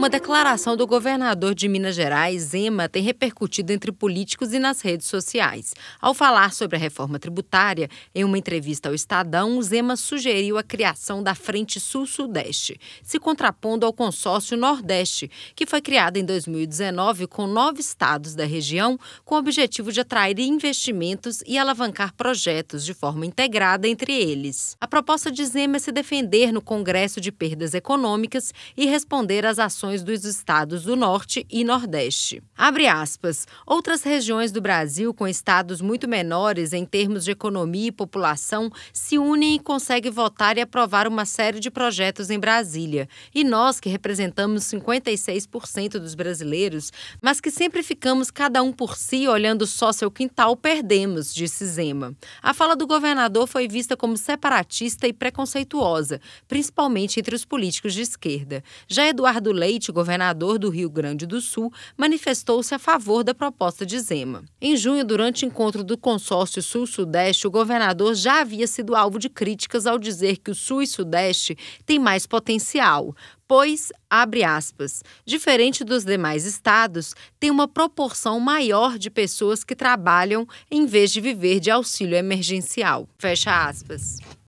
Uma declaração do governador de Minas Gerais, Zema, tem repercutido entre políticos e nas redes sociais. Ao falar sobre a reforma tributária, em uma entrevista ao Estadão, Zema sugeriu a criação da Frente Sul-Sudeste, se contrapondo ao consórcio Nordeste, que foi criado em 2019 com nove estados da região, com o objetivo de atrair investimentos e alavancar projetos de forma integrada entre eles. A proposta de Zema é se defender no Congresso de Perdas Econômicas e responder às ações dos estados do Norte e Nordeste. Abre aspas. Outras regiões do Brasil com estados muito menores em termos de economia e população se unem e conseguem votar e aprovar uma série de projetos em Brasília. E nós, que representamos 56% dos brasileiros, mas que sempre ficamos cada um por si olhando só seu quintal, perdemos, disse Zema. A fala do governador foi vista como separatista e preconceituosa, principalmente entre os políticos de esquerda. Já Eduardo Leite Leite, governador do Rio Grande do Sul, manifestou-se a favor da proposta de Zema. Em junho, durante encontro do consórcio Sul-Sudeste, o governador já havia sido alvo de críticas ao dizer que o Sul e Sudeste têm mais potencial, pois, abre aspas, diferente dos demais estados, tem uma proporção maior de pessoas que trabalham em vez de viver de auxílio emergencial. Fecha aspas.